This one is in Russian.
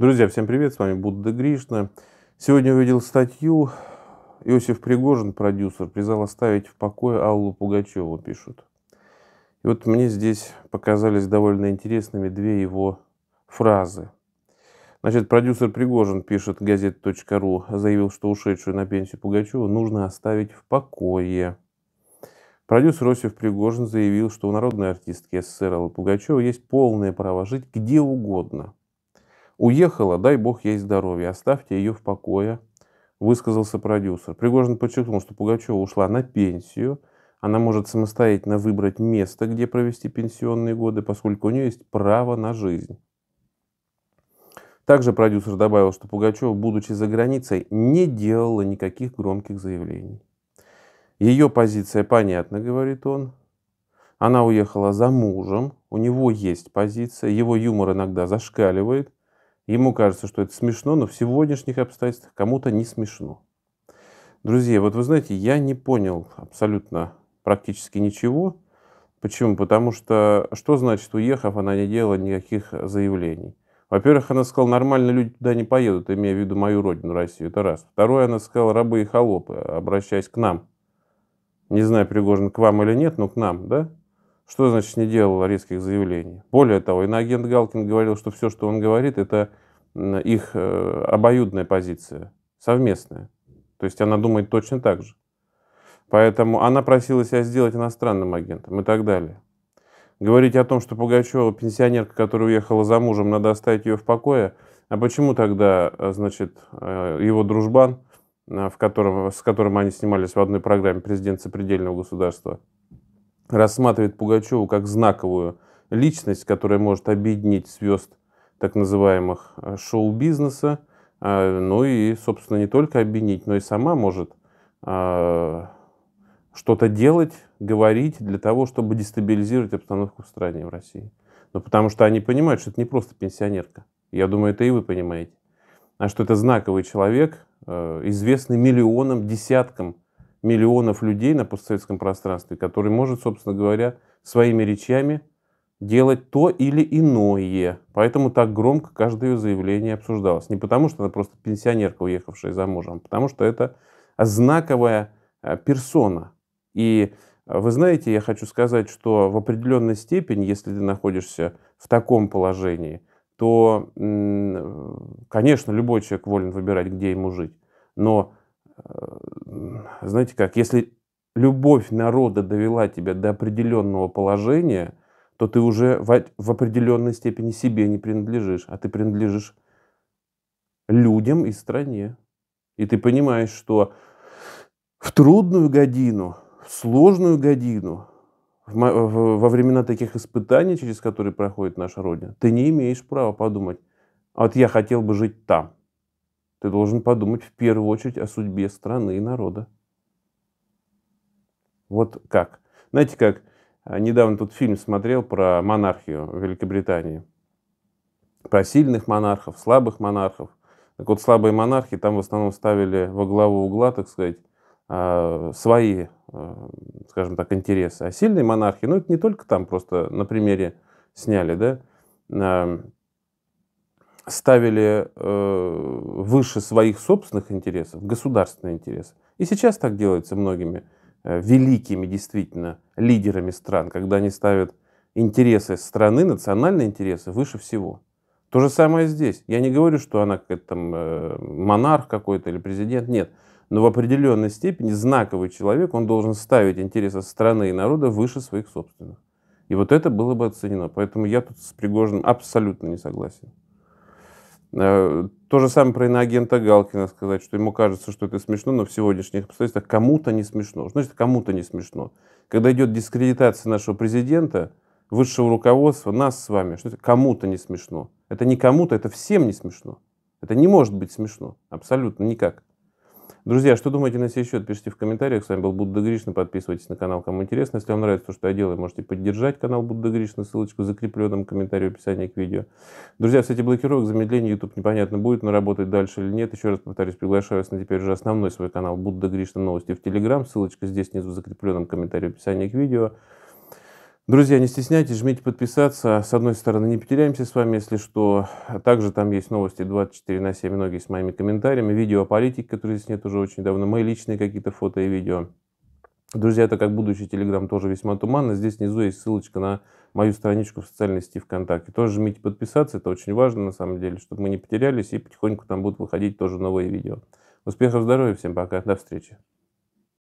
Друзья, всем привет, с вами Будда Гришна. Сегодня увидел статью, Иосиф Пригожин, продюсер, призвал оставить в покое Аллу Пугачеву, пишут. И вот мне здесь показались довольно интересными две его фразы. Значит, продюсер Пригожин, пишет газет.ру, заявил, что ушедшую на пенсию Пугачеву нужно оставить в покое. Продюсер Иосиф Пригожин заявил, что у народной артистки СССР Аллы Пугачевой есть полное право жить где угодно – Уехала, дай бог ей здоровье, оставьте ее в покое, высказался продюсер. Пригожин подчеркнул, что Пугачева ушла на пенсию, она может самостоятельно выбрать место, где провести пенсионные годы, поскольку у нее есть право на жизнь. Также продюсер добавил, что Пугачева, будучи за границей, не делала никаких громких заявлений. Ее позиция понятна, говорит он. Она уехала за мужем, у него есть позиция, его юмор иногда зашкаливает – Ему кажется, что это смешно, но в сегодняшних обстоятельствах кому-то не смешно. Друзья, вот вы знаете, я не понял абсолютно практически ничего. Почему? Потому что что значит, уехав, она не делала никаких заявлений. Во-первых, она сказала, нормально люди туда не поедут, имея в виду мою родину, Россию, это раз. Второе, она сказала, рабы и холопы, обращаясь к нам. Не знаю, Пригожин, к вам или нет, но к нам, да? Что значит не делал резких заявлений? Более того, иноагент Галкин говорил, что все, что он говорит, это их э, обоюдная позиция, совместная. То есть она думает точно так же. Поэтому она просила себя сделать иностранным агентом и так далее. Говорить о том, что Пугачева пенсионерка, которая уехала за мужем, надо оставить ее в покое. А почему тогда, э, значит, э, его дружбан, в котором, с которым они снимались в одной программе «Президент сопредельного государства», рассматривает Пугачеву как знаковую личность, которая может объединить звезд так называемых э, шоу-бизнеса, э, ну и, собственно, не только объединить, но и сама может э, что-то делать, говорить для того, чтобы дестабилизировать обстановку в стране, в России. Ну, потому что они понимают, что это не просто пенсионерка. Я думаю, это и вы понимаете. А что это знаковый человек, известный миллионам, десяткам миллионов людей на постсоветском пространстве, который может, собственно говоря, своими речами делать то или иное. Поэтому так громко каждое ее заявление обсуждалось. Не потому, что она просто пенсионерка, уехавшая за мужем, а потому что это знаковая а, персона. И а, вы знаете, я хочу сказать, что в определенной степени, если ты находишься в таком положении, то, конечно, любой человек волен выбирать, где ему жить. Но Э, знаете как, если любовь народа довела тебя до определенного положения, то ты уже в, в определенной степени себе не принадлежишь, а ты принадлежишь людям и стране. И ты понимаешь, что в трудную годину, в сложную годину, в, в, во времена таких испытаний, через которые проходит наша Родина, ты не имеешь права подумать, «А вот я хотел бы жить там. Ты должен подумать в первую очередь о судьбе страны и народа. Вот как. Знаете как, а, недавно тут фильм смотрел про монархию в Великобритании. Про сильных монархов, слабых монархов. Так вот, слабые монархи там в основном ставили во главу угла, так сказать, а, свои, а, скажем так, интересы. А сильные монархи, ну это не только там просто на примере сняли, да, ставили э, выше своих собственных интересов, государственные интересы. И сейчас так делается многими э, великими действительно лидерами стран, когда они ставят интересы страны, национальные интересы выше всего. То же самое здесь. Я не говорю, что она какая-то там э, монарх какой-то или президент, нет. Но в определенной степени знаковый человек, он должен ставить интересы страны и народа выше своих собственных. И вот это было бы оценено. Поэтому я тут с Пригожиным абсолютно не согласен. Э, то же самое про иноагента Галкина сказать, что ему кажется, что это смешно, но в сегодняшних обстоятельствах кому-то не смешно. значит кому-то не смешно? Когда идет дискредитация нашего президента, высшего руководства, нас с вами, что кому-то не смешно. Это не кому-то, это всем не смешно. Это не может быть смешно, абсолютно никак. Друзья, что думаете на сей счет? Пишите в комментариях. С вами был Будда Гришна. Подписывайтесь на канал, кому интересно. Если вам нравится то, что я делаю, можете поддержать канал Будда Гришна. Ссылочку в закрепленном комментарии в описании к видео. Друзья, все эти блокировки, замедления, YouTube непонятно будет, но работать дальше или нет. Еще раз повторюсь, приглашаю вас на теперь уже основной свой канал Будда Гришна Новости в Телеграм. Ссылочка здесь внизу в закрепленном комментарии в описании к видео. Друзья, не стесняйтесь, жмите подписаться. С одной стороны, не потеряемся с вами, если что. Также там есть новости 24 на 7, многие с моими комментариями, видео о политике, которые здесь нет уже очень давно, мои личные какие-то фото и видео. Друзья, это как будущий Телеграм тоже весьма туманно. Здесь внизу есть ссылочка на мою страничку в социальной сети ВКонтакте. Тоже жмите подписаться, это очень важно на самом деле, чтобы мы не потерялись и потихоньку там будут выходить тоже новые видео. Успехов, здоровья, всем пока, до встречи.